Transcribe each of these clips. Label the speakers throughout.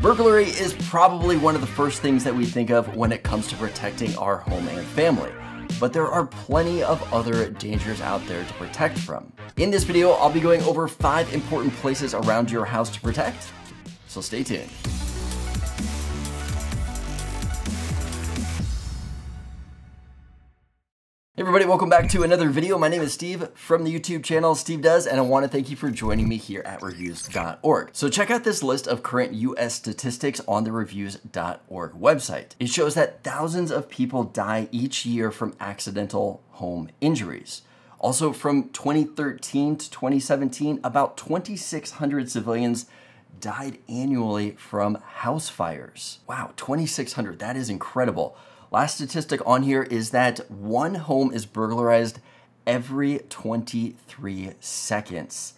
Speaker 1: Burglary is probably one of the first things that we think of when it comes to protecting our home and family, but there are plenty of other dangers out there to protect from. In this video, I'll be going over five important places around your house to protect, so stay tuned. Hey everybody, welcome back to another video. My name is Steve from the YouTube channel Steve Does, and I want to thank you for joining me here at reviews.org. So check out this list of current US statistics on the reviews.org website. It shows that thousands of people die each year from accidental home injuries. Also from 2013 to 2017, about 2,600 civilians died annually from house fires. Wow, 2,600, that is incredible. Last statistic on here is that one home is burglarized every 23 seconds.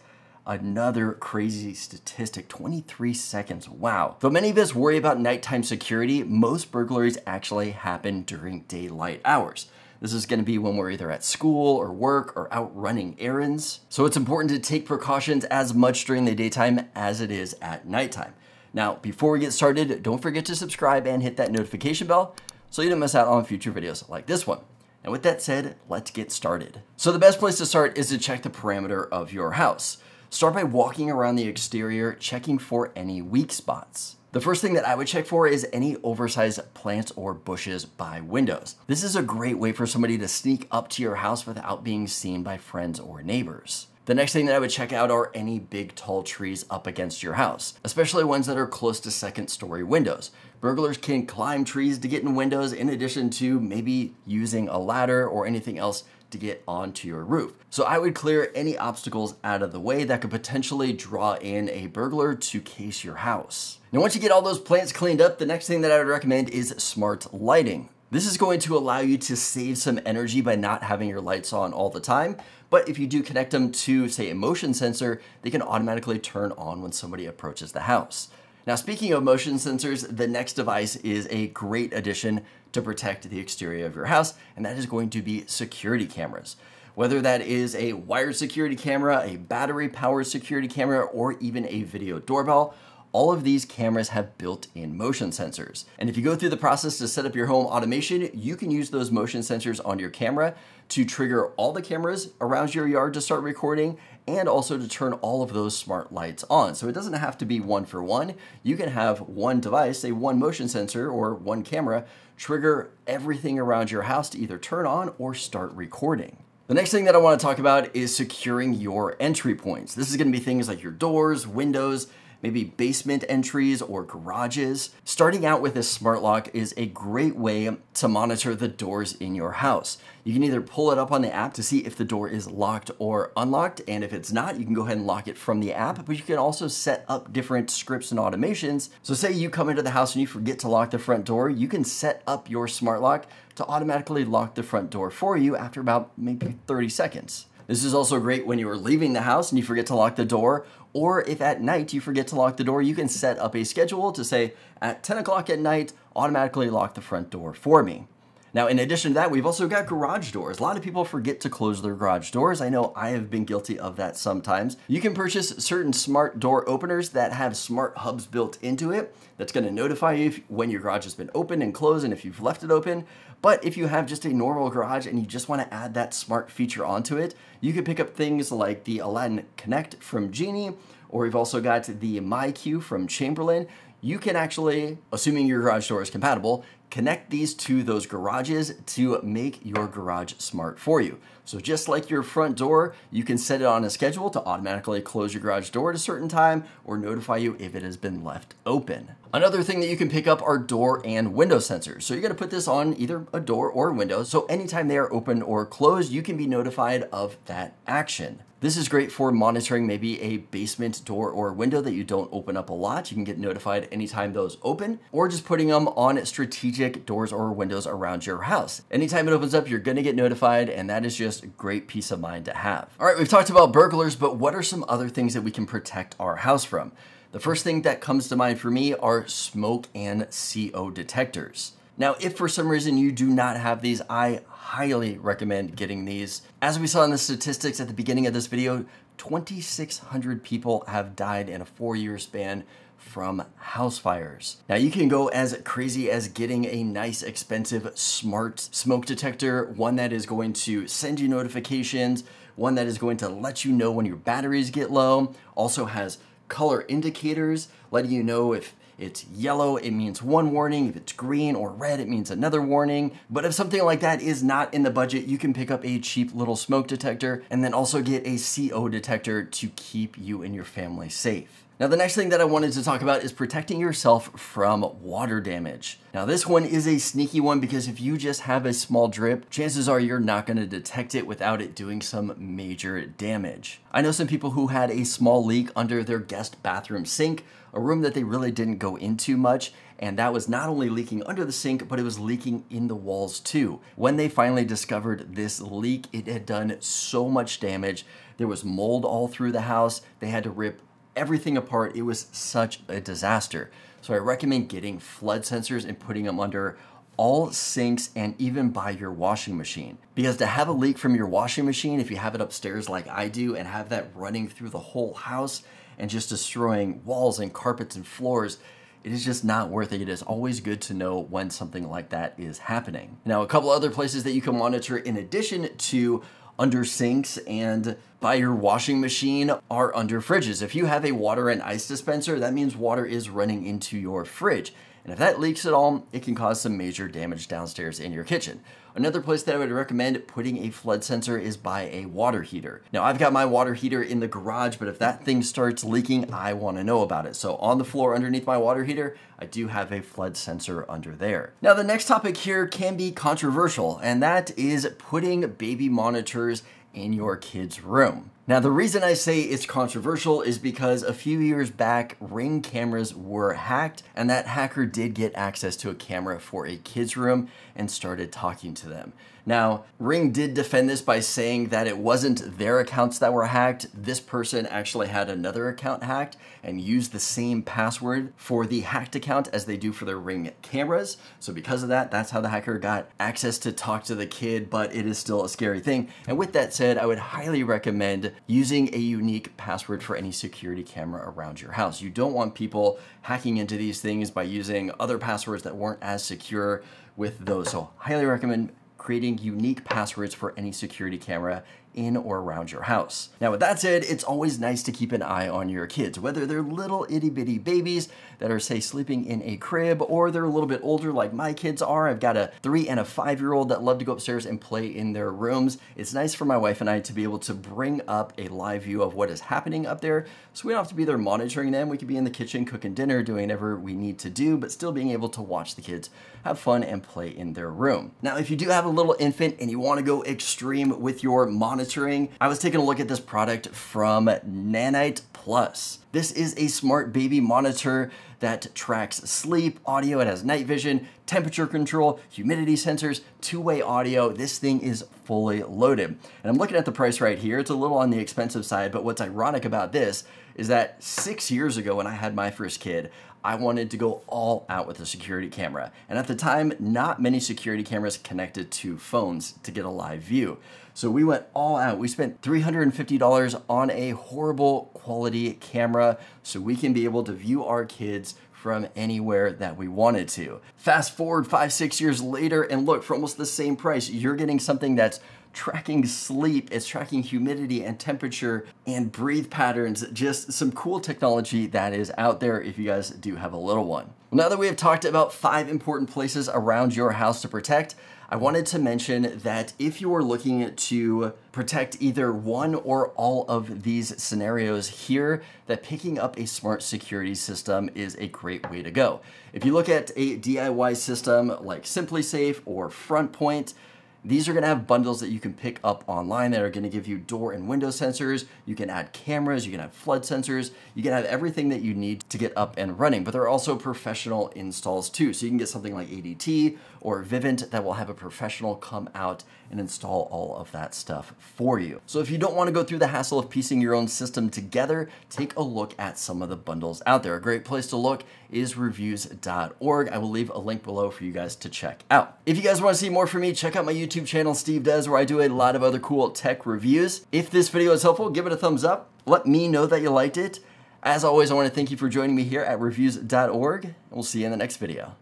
Speaker 1: Another crazy statistic, 23 seconds, wow. Though many of us worry about nighttime security, most burglaries actually happen during daylight hours. This is gonna be when we're either at school or work or out running errands. So it's important to take precautions as much during the daytime as it is at nighttime. Now, before we get started, don't forget to subscribe and hit that notification bell so you don't miss out on future videos like this one. And with that said, let's get started. So the best place to start is to check the parameter of your house. Start by walking around the exterior, checking for any weak spots. The first thing that I would check for is any oversized plants or bushes by windows. This is a great way for somebody to sneak up to your house without being seen by friends or neighbors. The next thing that I would check out are any big tall trees up against your house, especially ones that are close to second story windows. Burglars can climb trees to get in windows in addition to maybe using a ladder or anything else to get onto your roof. So I would clear any obstacles out of the way that could potentially draw in a burglar to case your house. Now, once you get all those plants cleaned up, the next thing that I would recommend is smart lighting. This is going to allow you to save some energy by not having your lights on all the time, but if you do connect them to, say, a motion sensor, they can automatically turn on when somebody approaches the house. Now, speaking of motion sensors, the next device is a great addition to protect the exterior of your house, and that is going to be security cameras. Whether that is a wired security camera, a battery powered security camera, or even a video doorbell, all of these cameras have built-in motion sensors. And if you go through the process to set up your home automation, you can use those motion sensors on your camera to trigger all the cameras around your yard to start recording and also to turn all of those smart lights on. So it doesn't have to be one for one. You can have one device, say one motion sensor or one camera, trigger everything around your house to either turn on or start recording. The next thing that I wanna talk about is securing your entry points. This is gonna be things like your doors, windows, maybe basement entries or garages. Starting out with this smart lock is a great way to monitor the doors in your house. You can either pull it up on the app to see if the door is locked or unlocked, and if it's not, you can go ahead and lock it from the app, but you can also set up different scripts and automations. So say you come into the house and you forget to lock the front door, you can set up your smart lock to automatically lock the front door for you after about maybe 30 seconds. This is also great when you are leaving the house and you forget to lock the door or if at night you forget to lock the door, you can set up a schedule to say at 10 o'clock at night, automatically lock the front door for me. Now, in addition to that, we've also got garage doors. A lot of people forget to close their garage doors. I know I have been guilty of that sometimes. You can purchase certain smart door openers that have smart hubs built into it. That's gonna notify you if, when your garage has been opened and closed and if you've left it open. But if you have just a normal garage and you just wanna add that smart feature onto it, you can pick up things like the Aladdin Connect from Genie, or we've also got the MyQ from Chamberlain you can actually, assuming your garage door is compatible, Connect these to those garages to make your garage smart for you. So just like your front door, you can set it on a schedule to automatically close your garage door at a certain time or notify you if it has been left open. Another thing that you can pick up are door and window sensors. So you're gonna put this on either a door or a window. So anytime they are open or closed, you can be notified of that action. This is great for monitoring maybe a basement door or window that you don't open up a lot. You can get notified anytime those open or just putting them on strategic doors or windows around your house. Anytime it opens up, you're gonna get notified and that is just a great peace of mind to have. All right, we've talked about burglars, but what are some other things that we can protect our house from? The first thing that comes to mind for me are smoke and CO detectors. Now, if for some reason you do not have these, I highly recommend getting these. As we saw in the statistics at the beginning of this video, 2,600 people have died in a four year span from house fires. Now you can go as crazy as getting a nice expensive smart smoke detector, one that is going to send you notifications, one that is going to let you know when your batteries get low, also has color indicators, letting you know if it's yellow, it means one warning. If it's green or red, it means another warning. But if something like that is not in the budget, you can pick up a cheap little smoke detector and then also get a CO detector to keep you and your family safe. Now the next thing that I wanted to talk about is protecting yourself from water damage. Now this one is a sneaky one because if you just have a small drip, chances are you're not gonna detect it without it doing some major damage. I know some people who had a small leak under their guest bathroom sink, a room that they really didn't go into much, and that was not only leaking under the sink, but it was leaking in the walls too. When they finally discovered this leak, it had done so much damage. There was mold all through the house. They had to rip everything apart. It was such a disaster. So I recommend getting flood sensors and putting them under all sinks and even by your washing machine. Because to have a leak from your washing machine, if you have it upstairs like I do and have that running through the whole house and just destroying walls and carpets and floors, it is just not worth it. It is always good to know when something like that is happening. Now, a couple other places that you can monitor in addition to under sinks and by your washing machine are under fridges. If you have a water and ice dispenser, that means water is running into your fridge. And if that leaks at all, it can cause some major damage downstairs in your kitchen. Another place that I would recommend putting a flood sensor is by a water heater. Now I've got my water heater in the garage, but if that thing starts leaking, I wanna know about it. So on the floor underneath my water heater, I do have a flood sensor under there. Now the next topic here can be controversial, and that is putting baby monitors in your kid's room. Now, the reason I say it's controversial is because a few years back, ring cameras were hacked, and that hacker did get access to a camera for a kid's room and started talking to them. Now, Ring did defend this by saying that it wasn't their accounts that were hacked. This person actually had another account hacked and used the same password for the hacked account as they do for their Ring cameras. So because of that, that's how the hacker got access to talk to the kid, but it is still a scary thing. And with that said, I would highly recommend using a unique password for any security camera around your house. You don't want people hacking into these things by using other passwords that weren't as secure with those. So highly recommend creating unique passwords for any security camera in or around your house. Now with that said, it's always nice to keep an eye on your kids, whether they're little itty bitty babies that are say sleeping in a crib or they're a little bit older like my kids are. I've got a three and a five year old that love to go upstairs and play in their rooms. It's nice for my wife and I to be able to bring up a live view of what is happening up there so we don't have to be there monitoring them. We could be in the kitchen cooking dinner, doing whatever we need to do, but still being able to watch the kids have fun and play in their room. Now, if you do have a little infant and you wanna go extreme with your monitoring monitoring, I was taking a look at this product from Nanite Plus. This is a smart baby monitor that tracks sleep, audio, it has night vision, temperature control, humidity sensors, two-way audio. This thing is fully loaded. And I'm looking at the price right here. It's a little on the expensive side, but what's ironic about this is that six years ago when I had my first kid, I wanted to go all out with a security camera. And at the time, not many security cameras connected to phones to get a live view. So we went all out. We spent $350 on a horrible quality camera so we can be able to view our kids from anywhere that we wanted to. Fast forward five, six years later, and look, for almost the same price, you're getting something that's tracking sleep, it's tracking humidity and temperature and breathe patterns, just some cool technology that is out there if you guys do have a little one. Now that we have talked about five important places around your house to protect, I wanted to mention that if you are looking to protect either one or all of these scenarios here, that picking up a smart security system is a great way to go. If you look at a DIY system like SimpliSafe or FrontPoint, these are gonna have bundles that you can pick up online that are gonna give you door and window sensors, you can add cameras, you can have flood sensors, you can have everything that you need to get up and running, but there are also professional installs too. So you can get something like ADT or Vivint that will have a professional come out and install all of that stuff for you. So if you don't wanna go through the hassle of piecing your own system together, take a look at some of the bundles out there. A great place to look is reviews.org. I will leave a link below for you guys to check out. If you guys wanna see more from me, check out my YouTube YouTube channel, Steve Does, where I do a lot of other cool tech reviews. If this video is helpful, give it a thumbs up. Let me know that you liked it. As always, I want to thank you for joining me here at reviews.org, and we'll see you in the next video.